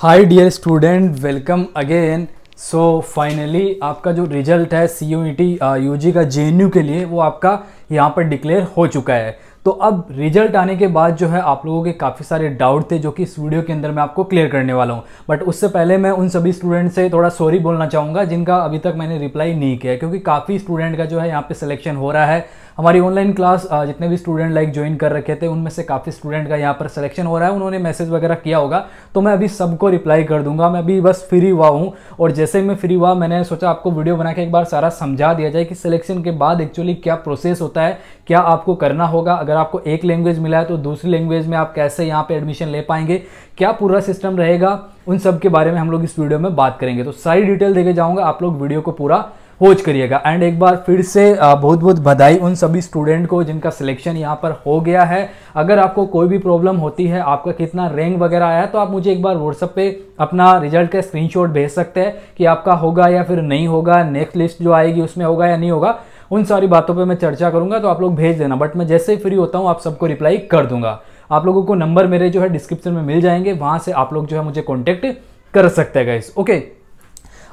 high dear student welcome again so finally आपका जो result है C U T U G का J N you के लिए वो आपका यहाँ पर डिक्लेयर हो चुका है तो अब रिजल्ट आने के बाद जो है आप लोगों के काफ़ी सारे डाउट थे जो कि इस वीडियो के अंदर मैं आपको क्लियर करने वाला हूँ बट उससे पहले मैं उन सभी स्टूडेंट से थोड़ा सॉरी बोलना चाहूँगा जिनका अभी तक मैंने रिप्लाई नहीं किया क्योंकि काफ़ी स्टूडेंट का जो है यहाँ पर सिलेक्शन हो रहा है हमारी ऑनलाइन क्लास जितने भी स्टूडेंट लाइक ज्वाइन कर रखे थे उनमें से काफ़ी स्टूडेंट का यहाँ पर सिलेक्शन हो रहा है उन्होंने मैसेज वगैरह किया होगा तो मैं अभी सबको रिप्लाई कर दूंगा मैं अभी बस फ्री हुआ हूँ और जैसे ही मैं फ्री हुआ मैंने सोचा आपको वीडियो बना के एक बार सारा समझा दिया जाए कि सिलेक्शन के बाद एक्चुअली क्या प्रोसेस होता है क्या आपको करना होगा अगर आपको एक लैंग्वेज मिला है तो दूसरी लैंग्वेज में आप कैसे यहाँ पर एडमिशन ले पाएंगे क्या पूरा सिस्टम रहेगा उन सब के बारे में हम लोग इस वीडियो में बात करेंगे तो सारी डिटेल देके जाऊँगा आप लोग वीडियो को पूरा वॉच करिएगा एंड एक बार फिर से बहुत बहुत बधाई उन सभी स्टूडेंट को जिनका सिलेक्शन यहाँ पर हो गया है अगर आपको कोई भी प्रॉब्लम होती है आपका कितना रैंक वगैरह आया है तो आप मुझे एक बार व्हाट्सअप पे अपना रिजल्ट का स्क्रीनशॉट भेज सकते हैं कि आपका होगा या फिर नहीं होगा नेक्स्ट लिस्ट जो आएगी उसमें होगा या नहीं होगा उन सारी बातों पर मैं चर्चा करूँगा तो आप लोग भेज देना बट मैं जैसे ही फ्री होता हूँ आप सबको रिप्लाई कर दूंगा आप लोगों को नंबर मेरे जो है डिस्क्रिप्शन में मिल जाएंगे वहाँ से आप लोग जो है मुझे कॉन्टैक्ट कर सकते हैं गाइस ओके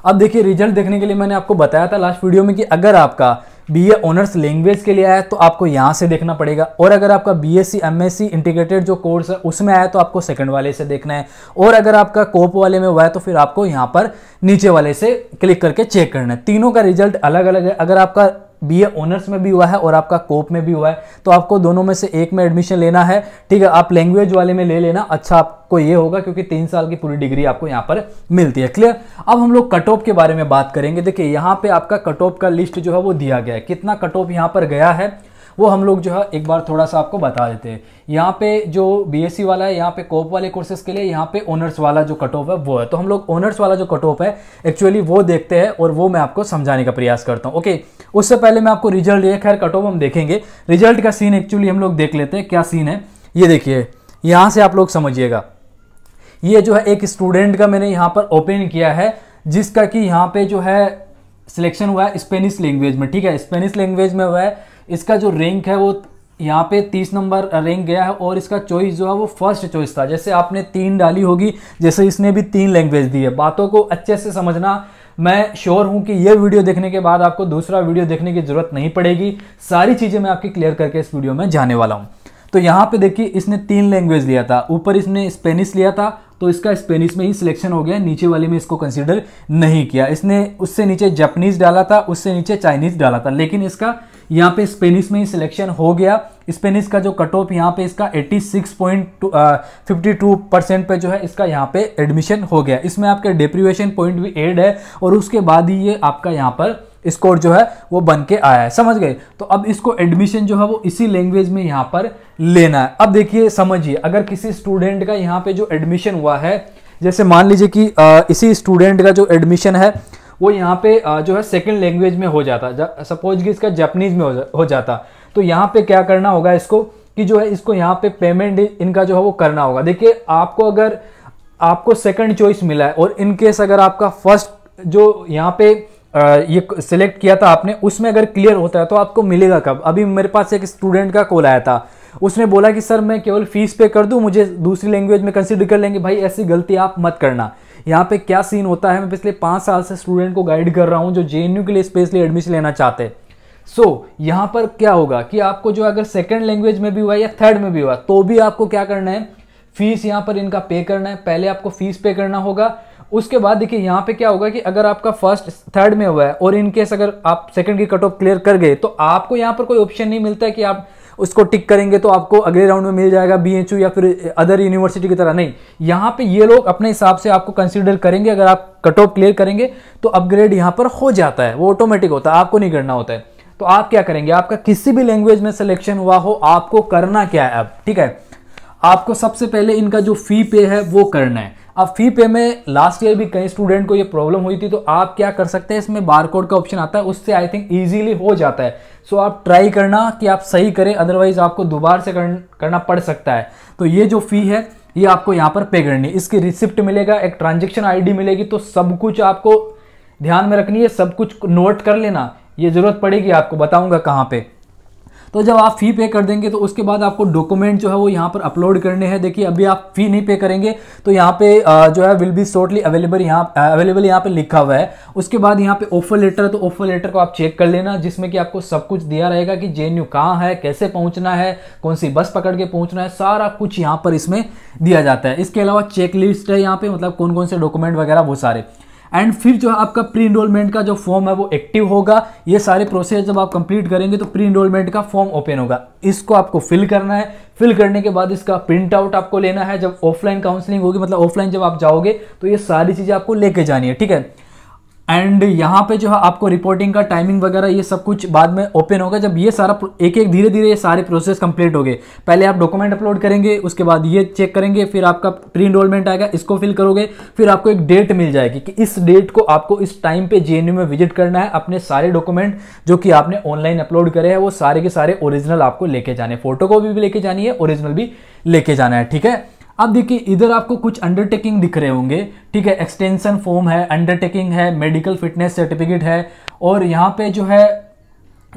अब देखिए रिजल्ट देखने के लिए मैंने आपको बताया था लास्ट वीडियो में कि अगर आपका बी ए ऑनर्स लैंग्वेज के लिए आया तो आपको यहाँ से देखना पड़ेगा और अगर आपका B S C M S C integrated जो कोर्स है उसमें आया तो आपको सेकंड वाले से देखना है और अगर आपका कोप वाले में हुआ है तो फिर आपको यहाँ पर नीचे वाले से क्लिक करके चेक करना है तीनों का रिजल्ट अलग अलग है अगर आपका बी ए ऑनर्स में भी हुआ है और आपका कोप में भी हुआ है तो आपको दोनों में से एक में एडमिशन लेना है ठीक है आप लैंग्वेज वाले में ले लेना अच्छा आपको ये होगा क्योंकि तीन साल की पूरी डिग्री आपको यहाँ पर मिलती है क्लियर अब हम लोग कट ऑफ के बारे में बात करेंगे देखिए यहाँ पे आपका कट ऑफ का लिस्ट जो है वो दिया गया है कितना कट ऑफ यहाँ पर गया है वो हम लोग जो है एक बार थोड़ा सा आपको बता देते हैं यहाँ पे जो बी e वाला है यहाँ पे कोप वाले कोर्सेज के लिए यहाँ पे ऑनर्स वाला जो कट ऑफ है वो है तो हम लोग ऑनर्स वाला जो कट ऑफ है एक्चुअली वो देखते हैं और वो मैं आपको समझाने का प्रयास करता हूँ ओके उससे पहले मैं आपको रिजल्ट ये खैर कट ऑफ हम देखेंगे रिजल्ट का सीन एक्चुअली हम लोग देख लेते हैं क्या सीन है ये देखिए यहाँ से आप लोग समझिएगा ये जो है एक स्टूडेंट का मैंने यहाँ पर ओपन किया है जिसका कि यहाँ पे जो है सिलेक्शन हुआ है स्पेनिश लैंग्वेज में ठीक है स्पेनिश लैंग्वेज में हुआ है इसका जो रैंक है वो यहाँ पे तीस नंबर रैंक गया है और इसका चॉइस जो है वो फर्स्ट चॉइस था जैसे आपने तीन डाली होगी जैसे इसने भी तीन लैंग्वेज दी है बातों को अच्छे से समझना मैं श्योर हूं कि यह वीडियो देखने के बाद आपको दूसरा वीडियो देखने की जरूरत नहीं पड़ेगी सारी चीज़ें मैं आपकी क्लियर करके इस वीडियो में जाने वाला हूँ तो यहाँ पे देखिए इसने तीन लैंग्वेज लिया था ऊपर इसने स्पेनिश लिया था तो इसका स्पेनिश में ही सिलेक्शन हो गया नीचे वाले में इसको कंसिडर नहीं किया इसने उससे नीचे जापनीज डाला था उससे नीचे चाइनीज डाला था लेकिन इसका यहाँ पे स्पेनिश में ही सिलेक्शन हो गया स्पेनिश का जो कट ऑफ यहाँ पे इसका 86.52 परसेंट पे जो है इसका यहाँ पे एडमिशन हो गया इसमें आपके डिप्रीवेशन पॉइंट भी एड है और उसके बाद ही ये आपका यहाँ पर स्कोर जो है वो बन के आया है समझ गए तो अब इसको एडमिशन जो है वो इसी लैंग्वेज में यहाँ पर लेना है अब देखिए समझिए अगर किसी स्टूडेंट का यहाँ पे जो एडमिशन हुआ है जैसे मान लीजिए कि इसी स्टूडेंट का जो एडमिशन है वो यहाँ पे जो है सेकेंड लैंग्वेज में हो जाता सपोज कि इसका जापनीज में हो, जा, हो जाता तो यहाँ पे क्या करना होगा इसको कि जो है इसको यहाँ पे पेमेंट इनका जो है वो करना होगा देखिए आपको अगर आपको सेकंड चॉइस मिला है और इनकेस अगर आपका फर्स्ट जो यहाँ पे ये सिलेक्ट किया था आपने उसमें अगर क्लियर होता है तो आपको मिलेगा कब अभी मेरे पास एक स्टूडेंट का कॉल आया था उसने बोला कि सर मैं केवल फीस पे कर दूं मुझे दूसरी लैंग्वेज में कंसिडर कर लेंगे भाई ऐसी गलती आप मत करना यहाँ पे क्या सीन होता है मैं पिछले पाँच साल से स्टूडेंट को गाइड कर रहा हूँ जो जे के लिए स्पेशली एडमिशन लेना चाहते हैं सो so, यहाँ पर क्या होगा कि आपको जो अगर सेकेंड लैंग्वेज में भी हुआ या थर्ड में भी हुआ तो भी आपको क्या करना है फीस यहाँ पर इनका पे करना है पहले आपको फीस पे करना होगा उसके बाद देखिए यहाँ पे क्या होगा कि अगर आपका फर्स्ट थर्ड में हुआ है और इनकेस अगर आप सेकंड की कट ऑफ क्लियर कर गए तो आपको यहाँ पर कोई ऑप्शन नहीं मिलता है कि आप उसको टिक करेंगे तो आपको अगले राउंड में मिल जाएगा बी या फिर अदर यूनिवर्सिटी की तरह नहीं यहाँ पे ये लोग अपने हिसाब से आपको कंसिडर करेंगे अगर आप कट ऑफ क्लियर करेंगे तो अपग्रेड यहाँ पर हो जाता है वो ऑटोमेटिक होता है आपको नहीं करना होता है तो आप क्या करेंगे आपका किसी भी लैंग्वेज में सिलेक्शन हुआ हो आपको करना क्या है अब ठीक है आपको सबसे पहले इनका जो फी पे है वो करना है अब फी पे में लास्ट ईयर भी कई स्टूडेंट को ये प्रॉब्लम हुई थी तो आप क्या कर सकते हैं इसमें बारकोड का ऑप्शन आता है उससे आई थिंक ईजिली हो जाता है सो so, आप ट्राई करना कि आप सही करें अदरवाइज आपको दोबारा से करना पड़ सकता है तो ये जो फ़ी है ये आपको यहाँ पर पे करनी है इसकी रिसिप्ट मिलेगा एक ट्रांजेक्शन आई मिलेगी तो सब कुछ आपको ध्यान में रखनी है सब कुछ नोट कर लेना ये ज़रूरत पड़ेगी आपको बताऊँगा कहाँ पर तो जब आप फ़ी पे कर देंगे तो उसके बाद आपको डॉक्यूमेंट जो है वो यहाँ पर अपलोड करने हैं देखिए अभी आप फ़ी नहीं पे करेंगे तो यहाँ पे जो है विल बी शॉर्टली अवेलेबल यहाँ अवेलेबल यहाँ पे लिखा हुआ है उसके बाद यहाँ पे ऑफर लेटर तो ऑफर लेटर को आप चेक कर लेना जिसमें कि आपको सब कुछ दिया रहेगा कि जे एन कहाँ है कैसे पहुँचना है कौन सी बस पकड़ के पहुँचना है सारा कुछ यहाँ पर इसमें दिया जाता है इसके अलावा चेक लिस्ट है यहाँ पे मतलब कौन कौन से डॉक्यूमेंट वगैरह वो सारे एंड फिर जो है आपका प्री इनरोलमेंट का जो फॉर्म है वो एक्टिव होगा ये सारे प्रोसेस जब आप कंप्लीट करेंगे तो प्री इनरोलमेंट का फॉर्म ओपन होगा इसको आपको फिल करना है फिल करने के बाद इसका प्रिंट आउट आपको लेना है जब ऑफलाइन काउंसलिंग होगी मतलब ऑफलाइन जब आप जाओगे तो ये सारी चीज़ें आपको लेके जानी है ठीक है एंड यहाँ पे जो है आपको रिपोर्टिंग का टाइमिंग वगैरह ये सब कुछ बाद में ओपन होगा जब ये सारा एक एक धीरे धीरे ये सारे प्रोसेस कंप्लीट हो गए पहले आप डॉक्यूमेंट अपलोड करेंगे उसके बाद ये चेक करेंगे फिर आपका प्री इनरोलमेंट आएगा इसको फिल करोगे फिर आपको एक डेट मिल जाएगी कि इस डेट को आपको इस टाइम पर जे में विजिट करना है अपने सारे डॉक्यूमेंट जो कि आपने ऑनलाइन अपलोड करे हैं वो सारे के सारे ओरिजिनल आपको लेके जाने फोटो को भी लेके जानी है ओरिजिनल भी लेके जाना है ठीक है अब देखिए इधर आपको कुछ अंडरटेकिंग दिख रहे होंगे ठीक है एक्सटेंशन फॉर्म है अंडरटेकिंग है मेडिकल फिटनेस सर्टिफिकेट है और यहाँ पे जो है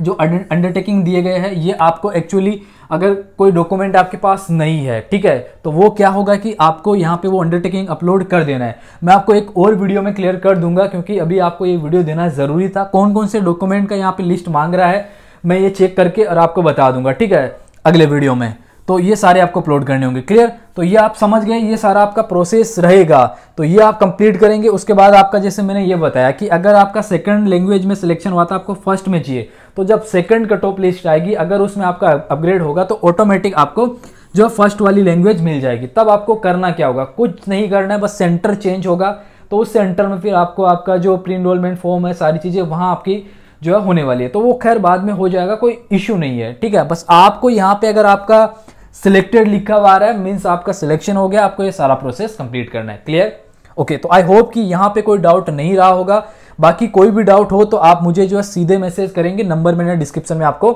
जो अंडरटेकिंग दिए गए हैं ये आपको एक्चुअली अगर कोई डॉक्यूमेंट आपके पास नहीं है ठीक है तो वो क्या होगा कि आपको यहाँ पे वो अंडरटेकिंग अपलोड कर देना है मैं आपको एक और वीडियो में क्लियर कर दूंगा क्योंकि अभी आपको ये वीडियो देना ज़रूरी था कौन कौन से डॉक्यूमेंट का यहाँ पे लिस्ट मांग रहा है मैं ये चेक करके और आपको बता दूंगा ठीक है अगले वीडियो में तो ये सारे आपको अपलोड करने होंगे क्लियर तो ये आप समझ गए ये सारा आपका प्रोसेस रहेगा तो ये आप कंप्लीट करेंगे उसके बाद आपका जैसे मैंने ये बताया कि अगर आपका सेकंड लैंग्वेज में सिलेक्शन हुआ था तो आपको फर्स्ट में चाहिए तो जब सेकंड टॉप लिस्ट आएगी अगर उसमें आपका अपग्रेड होगा तो ऑटोमेटिक आपको जो फर्स्ट वाली लैंग्वेज मिल जाएगी तब आपको करना क्या होगा कुछ नहीं करना है बस सेंटर चेंज होगा तो उस सेंटर में फिर आपको आपका जो प्री इनरोलमेंट फॉर्म है सारी चीज़ें वहाँ आपकी जो है होने वाली है तो वो खैर बाद में हो जाएगा कोई इश्यू नहीं है ठीक है बस आपको यहाँ पे अगर आपका सिलेक्टेड लिखा हुआ रहा है मीन्स आपका सिलेक्शन हो गया आपको ये सारा प्रोसेस कंप्लीट करना है क्लियर ओके okay, तो आई होप कि यहाँ पे कोई डाउट नहीं रहा होगा बाकी कोई भी डाउट हो तो आप मुझे जो है सीधे मैसेज करेंगे नंबर मैंने डिस्क्रिप्शन में आपको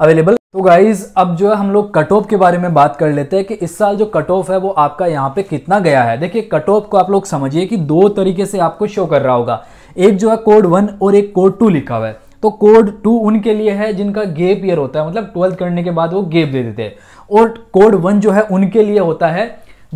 अवेलेबल तो गाइज अब जो है हम लोग कट ऑफ के बारे में बात कर लेते हैं कि इस साल जो कट ऑफ है वो आपका यहाँ पे कितना गया है देखिए कट ऑफ को आप लोग समझिए कि दो तरीके से आपको शो कर रहा होगा एक जो है कोड वन और एक कोड टू लिखा हुआ है तो कोड टू उनके लिए है जिनका गेप ईयर होता है मतलब ट्वेल्थ करने के बाद वो गेप दे देते हैं और कोड वन जो है उनके लिए होता है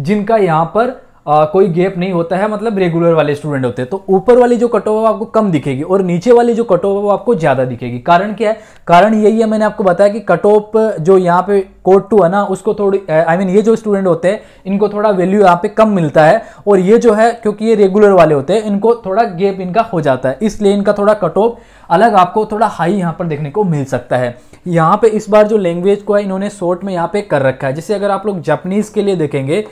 जिनका यहाँ पर आ, कोई गैप नहीं होता है मतलब रेगुलर वाले स्टूडेंट होते हैं तो ऊपर वाली जो कट ऑफ आपको कम दिखेगी और नीचे वाली जो कट ऑफ आपको ज़्यादा दिखेगी कारण क्या है कारण यही है मैंने आपको बताया कि कट ऑफ जो यहाँ पे कोड टू है ना उसको थोड़ी आई मीन ये जो स्टूडेंट होते हैं इनको थोड़ा वैल्यू यहाँ पे कम मिलता है और ये जो है क्योंकि ये रेगुलर वाले होते हैं इनको थोड़ा गेप इनका हो जाता है इसलिए इनका थोड़ा कट ऑफ अलग आपको थोड़ा हाई यहाँ पर देखने को मिल सकता है यहाँ पे इस बार जो लैंग्वेज को है इन्होंने शॉर्ट में यहाँ पे कर रखा है जैसे अगर आप लोग जापनीज़ के लिए देखेंगे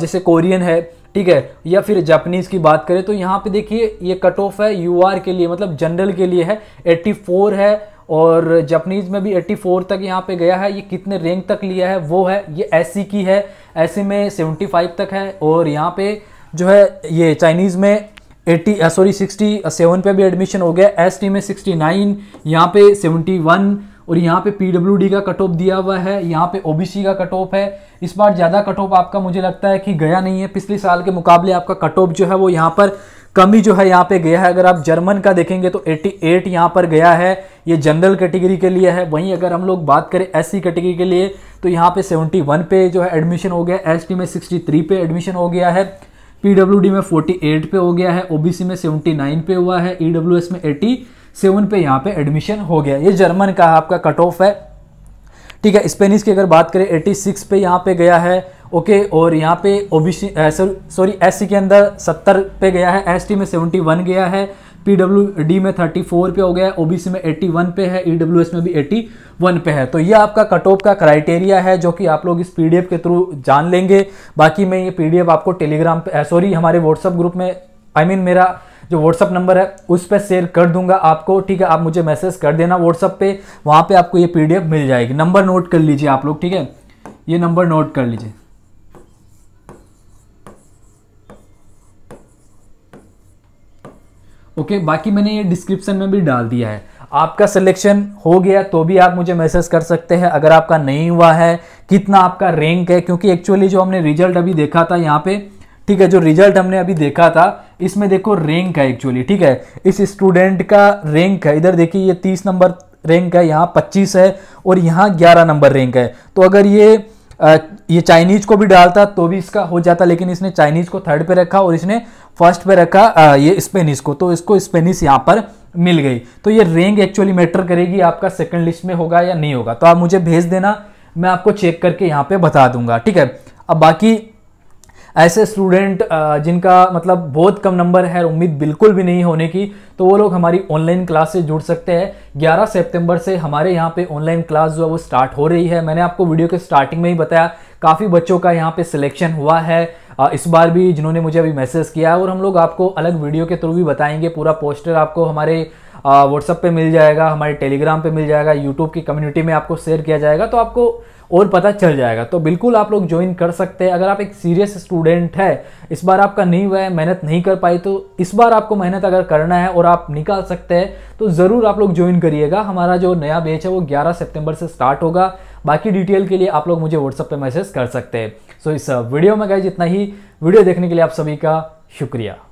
जैसे कोरियन है ठीक है या फिर जापनीज की बात करें तो यहाँ पे देखिए ये कट ऑफ है यू के लिए मतलब जनरल के लिए है एट्टी है और जापनीज में भी 84 तक यहाँ पे गया है ये कितने रैंक तक लिया है वो है ये एस की है एस में 75 तक है और यहाँ पे जो है ये चाइनीज़ में 80 सॉरी 67 पे भी एडमिशन हो गया एस में 69 यहाँ पे 71 और यहाँ पे पीडब्ल्यू का कट ऑफ दिया हुआ है यहाँ पे ओबीसी का कट ऑफ है इस बार ज़्यादा कट ऑफ आपका मुझे लगता है कि गया नहीं है पिछले साल के मुकाबले आपका कट ऑफ जो है वो यहाँ पर कमी जो है यहाँ पे गया है अगर आप जर्मन का देखेंगे तो 88 एट यहाँ पर गया है ये जनरल कैटेगरी के लिए है वहीं अगर हम लोग बात करें एस कैटेगरी के लिए तो यहाँ पे 71 पे जो है एडमिशन हो गया एस में 63 पे एडमिशन हो गया है पी में 48 पे हो गया है ओ में 79 पे हुआ है ई e में एटी सेवन पे यहाँ पे एडमिशन हो गया ये जर्मन का आपका कट ऑफ है ठीक है स्पेनिश की अगर बात करें एटी सिक्स पे यहाँ पे गया है ओके और यहाँ पे ओबीसी सॉरी एस के अंदर सत्तर पे गया है एस में वन गया है पी में फोर पे हो गया है ओबीसी में वन पे है ई e में भी एट्टी वन पे है तो ये आपका कट ऑफ का क्राइटेरिया है जो कि आप लोग इस पीडीएफ के थ्रू जान लेंगे बाकी मैं ये पीडीएफ आपको टेलीग्राम पे सॉरी हमारे व्हाट्सअप ग्रुप में आई I मीन mean, मेरा जो व्हाट्सअप नंबर है उस पर शेयर कर दूंगा आपको ठीक है आप मुझे मैसेज कर देना व्हाट्सअप पे वहाँ पे आपको ये पीडीएफ मिल जाएगी नंबर नोट कर लीजिए आप लोग ठीक है ये नंबर नोट कर लीजिए ओके okay, बाकी मैंने ये डिस्क्रिप्शन में भी डाल दिया है आपका सिलेक्शन हो गया तो भी आप मुझे मैसेज कर सकते हैं अगर आपका नहीं हुआ है कितना आपका रैंक है क्योंकि एक्चुअली जो हमने रिजल्ट अभी देखा था यहाँ पे ठीक है जो रिजल्ट हमने अभी देखा था इसमें देखो रैंक है एक्चुअली ठीक है इस स्टूडेंट का रैंक है इधर देखिए ये तीस नंबर रैंक है यहाँ पच्चीस है और यहाँ ग्यारह नंबर रैंक है तो अगर ये आ, ये चाइनीज़ को भी डालता तो भी इसका हो जाता लेकिन इसने चाइनीज़ को थर्ड पे रखा और इसने फर्स्ट पे रखा आ, ये स्पेनिश को तो इसको स्पेनिश यहाँ पर मिल गई तो ये रैंक एक्चुअली मैटर करेगी आपका सेकंड लिस्ट में होगा या नहीं होगा तो आप मुझे भेज देना मैं आपको चेक करके यहाँ पे बता दूंगा ठीक है अब बाकी ऐसे स्टूडेंट जिनका मतलब बहुत कम नंबर है उम्मीद बिल्कुल भी नहीं होने की तो वो लोग हमारी ऑनलाइन क्लास से जुड़ सकते हैं 11 सितंबर से हमारे यहाँ पे ऑनलाइन क्लास जो है वो स्टार्ट हो रही है मैंने आपको वीडियो के स्टार्टिंग में ही बताया काफ़ी बच्चों का यहाँ पे सिलेक्शन हुआ है इस बार भी जिन्होंने मुझे अभी मैसेज किया है और हम लोग आपको अलग वीडियो के थ्रू भी बताएंगे पूरा पोस्टर आपको हमारे व्हाट्सअप पे मिल जाएगा हमारे टेलीग्राम पे मिल जाएगा यूट्यूब की कम्युनिटी में आपको शेयर किया जाएगा तो आपको और पता चल जाएगा तो बिल्कुल आप लोग ज्वाइन कर सकते हैं अगर आप एक सीरियस स्टूडेंट है इस बार आपका नहीं हुआ है मेहनत नहीं कर पाई तो इस बार आपको मेहनत अगर करना है और आप निकाल सकते हैं तो ज़रूर आप लोग ज्वाइन करिएगा हमारा जो नया बेच है वो ग्यारह सितंबर से स्टार्ट होगा बाकी डिटेल के लिए आप लोग मुझे व्हाट्सअप पर मैसेज कर सकते हैं सो इस वीडियो में गए जितना ही वीडियो देखने के लिए आप सभी का शुक्रिया